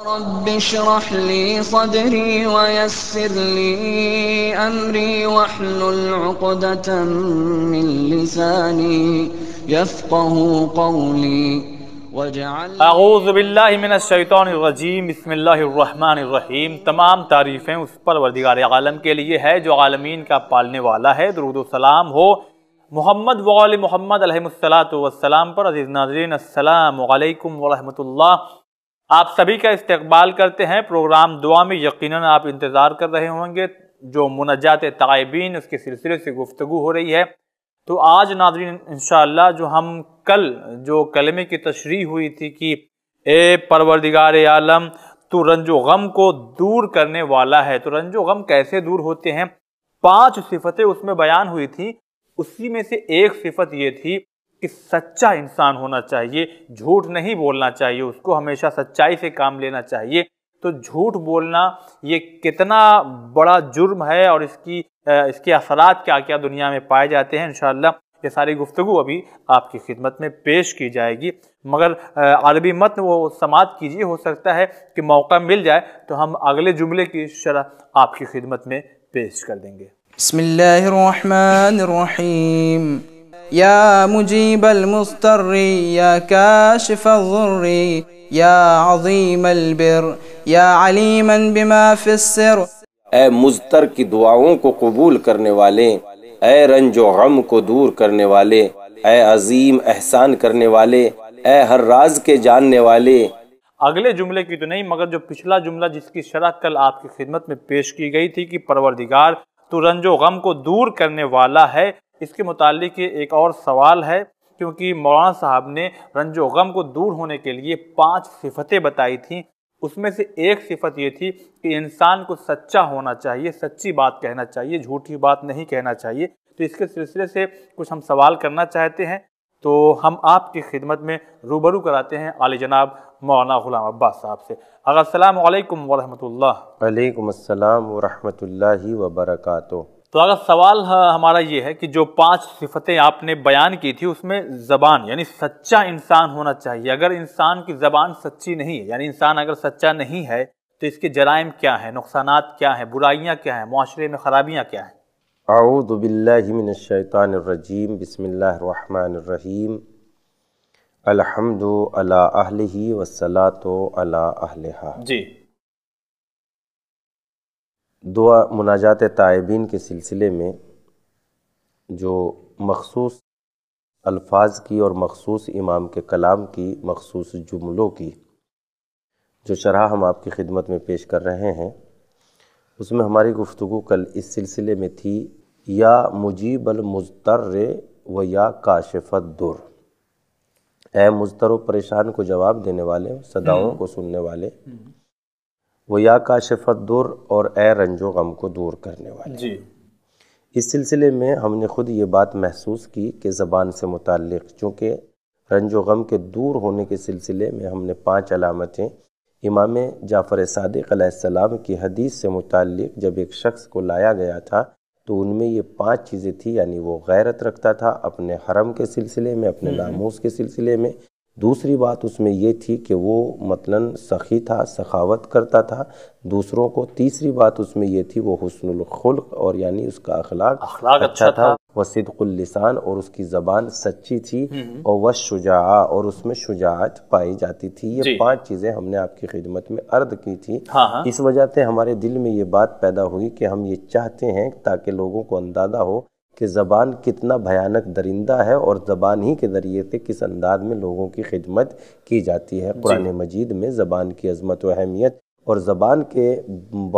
رب اشرح لي صدري ويسر لي أمري واحلل عقدة من لساني يفقه قولي واجعل أعوذ بالله من الشيطان الرجيم بسم الله الرحمن الرحيم تمام تعریفیں اس پر وردگار عالم کے لیے ہے جو عالمین کا پالنے والا ہے درود و سلام ہو محمد وعلی محمد علیہ السلام پر عزیز ناظرین السلام علیکم ورحمۃ اللہ आप सभी का इस्तबाल करते हैं प्रोग्राम दुआ में यकीन आप इंतज़ार कर रहे होंगे जो मुनजात तयबीन उसके सिलसिले से गुफ्तु हो रही है तो आज नाजरीन इन जो हम कल जो कलमे की तशरी हुई थी कि ए परवरदिगार आलम तो रंजो गम को दूर करने वाला है तो रंजो गम कैसे दूर होते हैं पांच सिफतें उसमें बयान हुई थी उसी में से एक सिफत ये थी कि सच्चा इंसान होना चाहिए झूठ नहीं बोलना चाहिए उसको हमेशा सच्चाई से काम लेना चाहिए तो झूठ बोलना ये कितना बड़ा जुर्म है और इसकी इसके असरात क्या क्या दुनिया में पाए जाते हैं इन ये सारी गुफ्तु अभी आपकी खिदमत में पेश की जाएगी मगर अरबी मत वो समात कीजिए हो सकता है कि मौका मिल जाए तो हम अगले जुमले की शरह आपकी खिदमत में पेश कर देंगे बसमीम يا مجيب المضطر يا كاشف الضر يا عظيم البر يا عليما بما في السر اے مزتر को कबूल करने वाले ए रंजो و गम को दूर करने वाले اے عظیم एहसान करने वाले ए हर राज के जानने वाले अगले जुमले की तो नहीं मगर जो पिछला जुमला जिसकी शरह कल आपकी खिदमत में पेश की गई थी कि परवरदिगार तो रंजो गम को दूर करने वाला है इसके मुतालिक एक और सवाल है क्योंकि मौलाना साहब ने रंजो गम को दूर होने के लिए पांच सिफतें बताई थी उसमें से एक सिफत ये थी कि इंसान को सच्चा होना चाहिए सच्ची बात कहना चाहिए झूठी बात नहीं कहना चाहिए तो इसके सिलसिले से कुछ हम सवाल करना चाहते हैं तो हम आपकी खिदमत में रूबरू कराते हैं आली जनाब मौलाना गुलाम अब्बास साहब से अगर अल्लाम वरहमल वालेकुम वरहमत तो अगर सवाल हाँ, हमारा ये है कि जो पांच सिफतें आपने बयान की थी उसमें ज़बान यानी सच्चा इंसान होना चाहिए अगर इंसान की ज़बान सच्ची नहीं है यानी इंसान अगर सच्चा नहीं है तो इसके जराइम क्या हैं नुकसान क्या हैं बुराइयाँ क्या हैं माशरे में ख़राबियाँ क्या हैं आऊदबिल्लिमिनशैतानरजीम बसमीम अलहमदल वसलात अला जी दुआ मुनाजात तायबीन के सिलसिले में जो मखसूस अल्फाज की और मखसूस इमाम के कलाम की मखसूस जुमलों की जो शरह हम आपकी खिदमत में पेश कर रहे हैं उसमें हमारी गुफ्तु कल इस सिलसिले में थी या मुजीब अलमुज़तर व या काशफत दुर ए मुजतर परेशान को जवाब देने वाले सदाओं को सुनने वाले वो या काशफत दूर और ए रंजो गम को दूर करने वाले जी इस सिलसिले में हमने खुद ये बात महसूस की कि ज़बान से मुतक़ चूँकि रंजो गम के दूर होने के सिलसिले में हमने पाँच अलामतें इमाम जाफ़र सदक़म की हदीस से मुतक़ जब एक शख्स को लाया गया था तो उनमें ये पांच चीज़ें थी यानी वो गैरत रखता था अपने हरम के सिलसिले में अपने हम्म, हम्म। नामोज के सिलसिले में दूसरी बात उसमें ये थी कि वो मतलन सखी था सखावत करता था दूसरों को तीसरी बात उसमें ये थी वो हसनुलखल्क और यानी उसका अखलाक अच्छा, अच्छा था वह सिद्कुल्लिसान और उसकी ज़बान सच्ची थी हम्म, हम्म। और वह शुजा और उसमें शुजात पाई जाती थी ये पांच चीज़ें हमने आपकी खिदमत में अर्द की थी हाँ हा। इस वजह से हमारे दिल में ये बात पैदा हुई कि हम ये चाहते हैं ताकि लोगों को अंदाज़ा हो कि ज़बान कितना भयानक दरिंदा है और ज़बान ही के ज़रिए से किस अंदाज में लोगों की खिदमत की जाती है कुरान मजीद में ज़बान की अजमत व अहमियत और ज़बान के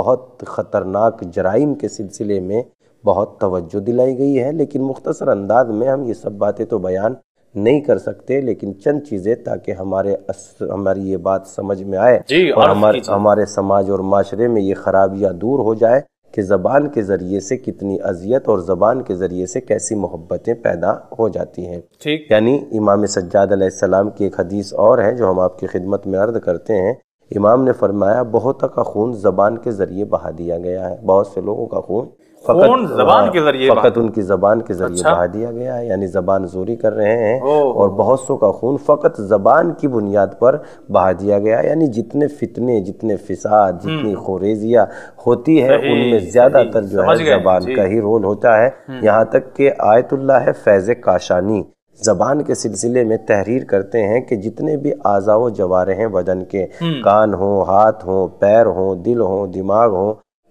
बहुत ख़तरनाक जराइम के सिलसिले में बहुत तवज्जो दिलाई गई है लेकिन मुख्तसर अंदाज में हम ये सब बातें तो बयान नहीं कर सकते लेकिन चंद चीज़ें ताकि हमारे अस, हमारी ये बात समझ में आए और हमारे हमारे समाज और माशरे में ये खराबियाँ दूर हो जाए कि ज़बान के ज़रिए से कितनी अजियत और ज़बान के ज़रिए से कैसी मोहब्बतें पैदा हो जाती हैं ठीक यानी इमाम सज्जाद सलाम की एक हदीस और है जो हम आपकी खिदमत में अर्द करते हैं इमाम ने फरमाया बहुत का खून ज़बान के ज़रिए बहा दिया गया है बहुत से लोगों का खून फोन हाँ, जबान के जरिए फकत उनकी जबान के जरिए अच्छा? बहा दिया गया है यानी जबान जोरी कर रहे हैं और बहुत सो का खून फकत जबान की बुनियाद पर बहा दिया गया है यानी जितने फितने जितने फिसाद हम्म। जितनी खोरेजिया होती है उनमें ज़्यादातर जो है जबान का ही रोल होता है हम्म। यहाँ तक के आयतुल्ला है फैज़ काशानी जबान के सिलसिले में तहरीर करते हैं कि जितने भी आजाव जवारे हैं बदन के हम्म। कान हो हाथ हो पैर हो दिल हो दिमाग हो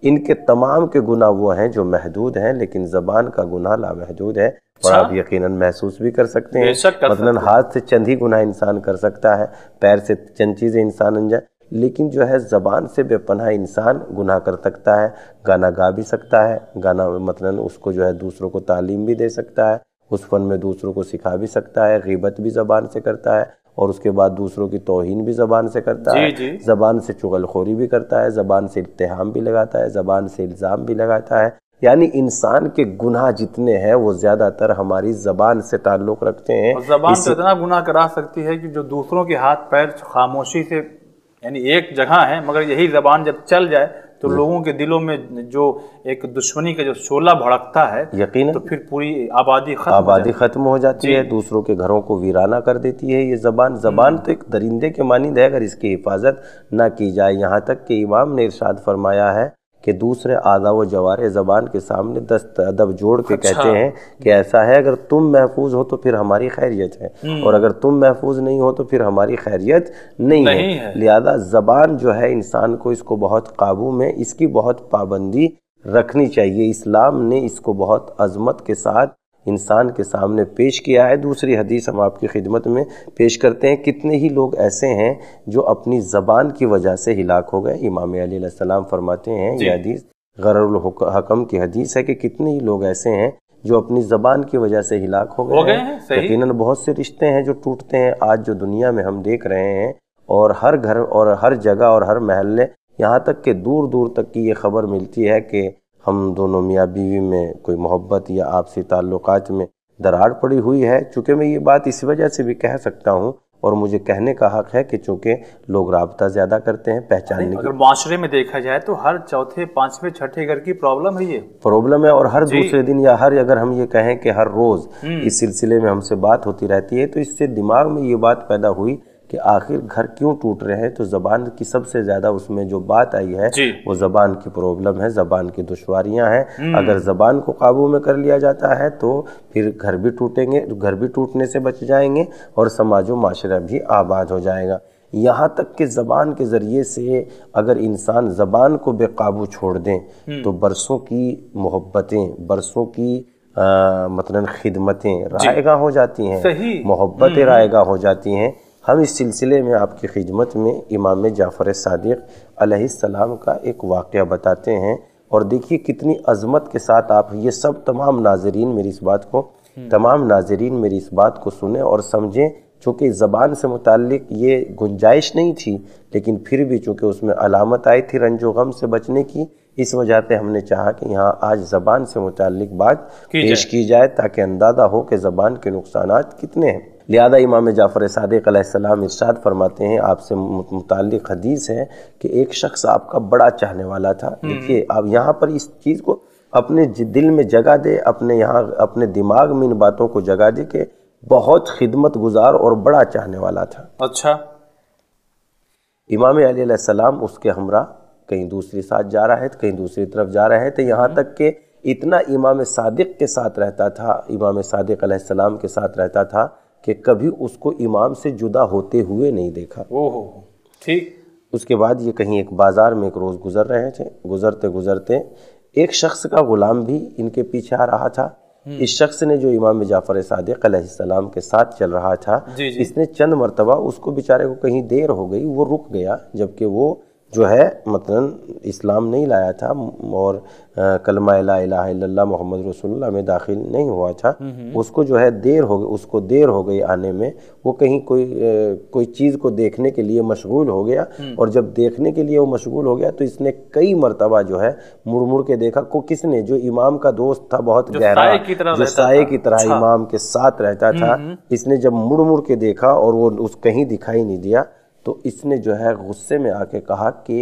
इनके तमाम के गुना वो हैं जो महदूद हैं लेकिन जबान का गुना लामहदूद है और अच्छा। आप यकीन महसूस भी कर सकते हैं मतलब हाथ से चंद ही गुना इंसान कर सकता है पैर से चंद चीज़ें इंसान अंजा लेकिन जो है ज़बान से बेपनाह इंसान गुनाह कर सकता है गाना गा भी सकता है गाना मतलब उसको जो है दूसरों को तालीम भी दे सकता है उस फन में दूसरों को सिखा भी सकता है गीबत भी ज़बान से करता है और उसके बाद दूसरों की तोहन भी ज़बान से करता जी, है ज़बान से चुगलखोरी भी करता है ज़बान से इतहाम भी लगाता है ज़बान से इल्ज़ाम भी लगाता है यानी इंसान के गुनाह जितने हैं वो ज्यादातर हमारी जबान से ताल्लुक रखते हैं जबान से तो इतना गुनाह करा सकती है कि जो दूसरों के हाथ पैर खामोशी से यानी एक जगह है मगर यही जबान जब चल जाए तो हम्म। लोगों के दिलों में जो एक दुश्मनी का जो शोला भड़कता है यकीन तो फिर पूरी आबादी खत्म आबादी खत्म हो जाती है दूसरों के घरों को वीराना कर देती है ये जबान जबान हम्म। तो एक दरिंदे के मानंद है अगर इसकी हिफाजत ना की जाए यहाँ तक कि इमाम ने इरशाद फरमाया है कि दूसरे आदा व जवार ज़बान के सामने दस्त अदब जोड़ के अच्छा। कहते हैं कि ऐसा है अगर तुम महफूज हो तो फिर हमारी खैरियत है हम्म। और अगर तुम महफूज नहीं हो तो फिर हमारी खैरियत नहीं, नहीं है, है। लिहाजा ज़बान जो है इंसान को इसको बहुत काबू में इसकी बहुत पाबंदी रखनी चाहिए इस्लाम ने इसको बहुत अजमत के साथ इंसान के सामने पेश किया है दूसरी हदीस हम आपकी खिदमत में पेश करते हैं कितने ही लोग ऐसे हैं जो अपनी ज़बान की वजह से हिलाक हो गए इमाम अलीसम फरमाते हैं यह हदीस हकम की हदीस है कि कितने ही लोग ऐसे हैं जो अपनी ज़बान की वजह से हिलाक हो गए, हैं यकीन बहुत से रिश्ते हैं जो टूटते हैं आज जो दुनिया में हम देख रहे हैं और हर घर और हर जगह और हर महल्ले यहाँ तक कि दूर दूर तक की ये खबर मिलती है कि हम दोनों मियाँ बीवी में कोई मोहब्बत या आपसी ताल्लुक में दरार पड़ी हुई है चूँकि मैं ये बात इस वजह से भी कह सकता हूँ और मुझे कहने का हक है कि चूंकि लोग रबता ज़्यादा करते हैं पहचानने अगर माशरे में देखा जाए तो हर चौथे पाँचवें छठे घर की प्रॉब्लम है ये प्रॉब्लम है और हर दूसरे दिन या हर अगर हम ये कहें कि हर रोज़ हम्म। इस सिलसिले में हमसे बात होती रहती है तो इससे दिमाग में ये बात पैदा हुई कि आखिर घर क्यों टूट रहे हैं तो ज़बान की सबसे ज़्यादा उसमें जो बात आई है वो ज़बान की प्रॉब्लम है ज़बान की दुशारियाँ हैं हम्म। अगर ज़बान को काबू में कर लिया जाता है तो फिर घर भी टूटेंगे घर भी टूटने से बच जाएंगे और समाज व माशरा भी आबाद हो जाएगा यहाँ तक कि ज़बान के ज़रिए से अगर इंसान ज़बान को बेकाबू छोड़ दें हम्म। तो बरसों की मोहब्बतें बरसों की मतलब खिदमतें रायगा हो जाती हैं मोहब्बतें हम्म। रायगा हो जाती हैं हम इस सिलसिले में आपकी खिदमत में इमाम जाफ़र सदक़ का एक वाक़ बताते हैं और देखिए कितनी अजमत के साथ आप ये सब तमाम नाजरीन मेरी इस बात को हम्म। तमाम नाजरीन मेरी इस बात को सुने और समझें चूँकि ज़बान से मुतक ये गुंजाइश नहीं थी लेकिन फिर भी चूँकि उसमें अलामत आई थी रंजो गम से बचने की इस वजह से हमने चाहा कि यहाँ आज ज़बान से मुतक बात पेश की जाए ताकि अंदाज़ा हो कि ज़बान के नुकसान कितने हैं लिहाजा इमाम जाफ़र सदक़्सम इर्शाद फरमाते हैं आपसे मुतल हदीस है कि एक शख्स आपका बड़ा चाहने वाला था हम्म। देखिए आप यहाँ पर इस चीज़ को अपने दिल में जगह दे अपने यहाँ अपने दिमाग में इन बातों को जगह दे के बहुत खिदमत गुजार और बड़ा चाहने वाला था अच्छा इमाम सलाम उसके हमरा कहीं दूसरी साथ जा रहा है तो कहीं दूसरी तरफ जा रहा है तो यहाँ हम्म। तक के इतना इमाम सदक़ के साथ रहता था इमाम सदक के साथ रहता था कि कभी उसको इमाम से जुदा होते हुए नहीं देखा ओहो ठीक उसके बाद ये कहीं एक बाज़ार में एक रोज़ गुजर रहे थे गुजरते गुजरते एक शख्स का ग़ुलाम भी इनके पीछे आ रहा था हम्म। इस शख्स ने जो इमाम जाफ़र सदक़म के साथ चल रहा था जी जी। इसने चंद मरतबा उसको बेचारे को कहीं देर हो गई वो रुक गया जबकि वो जो है मतलब इस्लाम नहीं लाया था और कलमा अला मोहम्मद रसोल्ला में दाखिल नहीं हुआ था उसको जो है देर हो गई उसको देर हो गई आने में वो कहीं कोई कोई चीज़ को देखने के लिए मशगूल हो गया हम्म। और जब देखने के लिए वो मशगूल हो गया तो इसने कई मरतबा जो है मुड़ मुड़ के देखा को किसने जो इमाम का दोस्त था बहुत गहरा जो साय की तरह अच्छा। इमाम के साथ रहता था इसने जब मुड़ मुड़ के देखा और वो उस कहीं दिखाई नहीं दिया तो इसने जो है गुस्से में आके कहा कि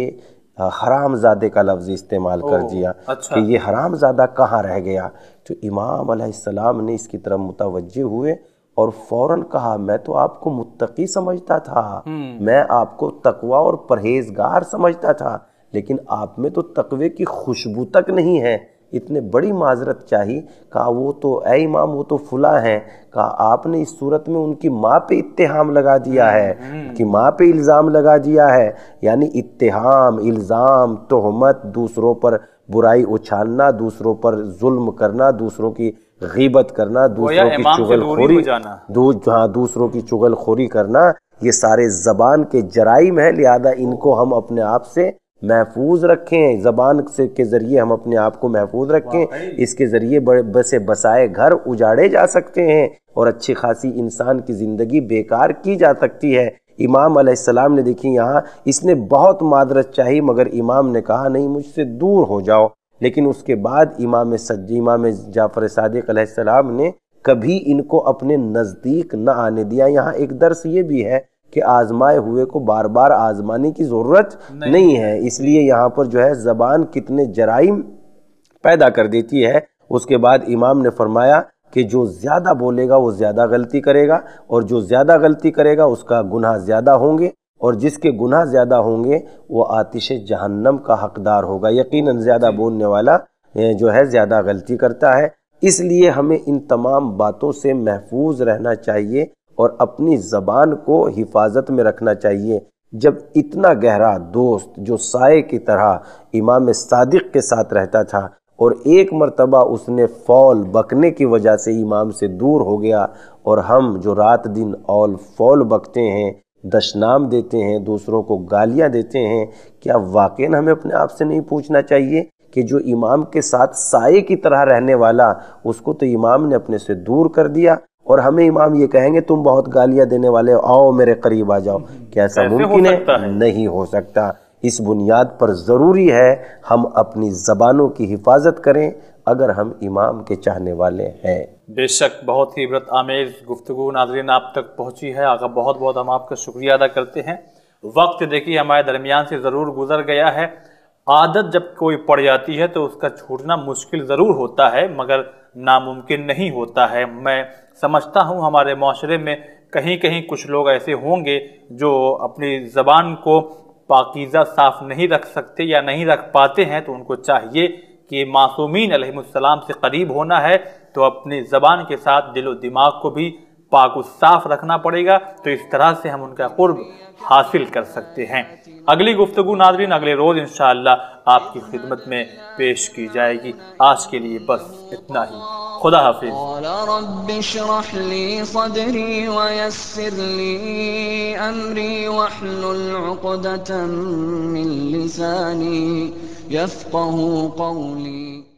हरामजादे का लफ्ज़ इस्तेमाल कर दिया अच्छा। कि ये हरामजादा कहाँ रह गया तो इमाम अलैहिस्सलाम ने इसकी तरफ मुतवजह हुए और फौरन कहा मैं तो आपको मुत्तकी समझता था हम्म। मैं आपको तकवा और परहेजगार समझता था लेकिन आप में तो तकवे की खुशबू तक नहीं है इतने बड़ी माजरत चाही कहा वो तो ए इमाम वो तो फुला हैं कहा आपने इस सूरत में उनकी माँ पे इत्तेहाम लगा दिया है हम्म, हम्म। उनकी माँ पे इल्ज़ाम लगा दिया है यानी इत्तेहाम इल्ज़ाम तहमत दूसरों पर बुराई उछालना दूसरों पर जुल्म करना दूसरों की गीबत करना दूसरों की चुगलखोरी दू, हाँ दूसरों की चुगलखोरी करना ये सारे जबान के जराइम है लिहाजा इनको हम अपने आप से महफूज रखें ज़बान से के ज़रिए हम अपने आप को महफूज रखें इसके ज़रिए बड़े बसे बसाए घर उजाड़े जा सकते हैं और अच्छी खासी इंसान की ज़िंदगी बेकार की जा सकती है इमाम अलैहिस्सलाम ने देखी यहाँ इसने बहुत मादरत चाहिए मगर इमाम ने कहा नहीं मुझसे दूर हो जाओ लेकिन उसके बाद इमाम सज्ज इमाम जाफ़र सदक अलैहिस्सलाम ने कभी इनको अपने नज़दीक न आने दिया यहाँ एक दर्स ये भी है कि आजमाए हुए को बार बार आजमाने की ज़रूरत नहीं, नहीं है इसलिए यहाँ पर जो है ज़बान कितने जराइम पैदा कर देती है उसके बाद इमाम ने फरमाया कि जो ज़्यादा बोलेगा वो ज़्यादा गलती करेगा और जो ज़्यादा गलती करेगा उसका गुनाह ज़्यादा होंगे और जिसके गुनाह ज़्यादा होंगे वो आतिश जहन्नम का हकदार होगा यकीनन ज़्यादा बोलने वाला जो है ज़्यादा गलती करता है इसलिए हमें इन तमाम बातों से महफूज रहना चाहिए और अपनी ज़बान को हिफाजत में रखना चाहिए जब इतना गहरा दोस्त जो साय की तरह इमाम सादिक के साथ रहता था और एक मरतबा उसने फौल बकने की वजह से इमाम से दूर हो गया और हम जो रात दिन ऑल फौल बकते हैं दशनाम देते हैं दूसरों को गालियां देते हैं क्या वाकई हमें अपने आप से नहीं पूछना चाहिए कि जो इमाम के साथ साए की तरह रहने वाला उसको तो इमाम ने अपने से दूर कर दिया और हमें इमाम ये कहेंगे तुम बहुत गालियां देने वाले आओ मेरे करीब आ जाओ क्या ऐसा मुमकिन है? नहीं हो सकता इस बुनियाद पर ज़रूरी है हम अपनी ज़बानों की हिफाजत करें अगर हम इमाम के चाहने वाले हैं बेशक बहुत ही इबरत आमेज गुफ्तु नाजरीन आप तक पहुँची है आगा बहुत बहुत हम आपका शुक्रिया अदा करते हैं वक्त देखिए हमारे दरमियान से ज़रूर गुजर गया है आदत जब कोई पड़ जाती है तो उसका छूटना मुश्किल ज़रूर होता है मगर नामुमकिन नहीं होता है मैं समझता हूँ हमारे माशरे में कहीं कहीं कुछ लोग ऐसे होंगे जो अपनी ज़बान को पाकिज़ा साफ़ नहीं रख सकते या नहीं रख पाते हैं तो उनको चाहिए कि मासूमिन से करीब होना है तो अपनी ज़बान के साथ दिलो दिमाग को भी पा को साफ रखना पड़ेगा तो इस तरह से हम उनका कुर्ब हासिल कर सकते हैं अगली गुफ्तु नादरीन अगले रोज़ इन आपकी खिदमत में पेश की जाएगी आज के लिए बस इतना ही खुदा हाफिज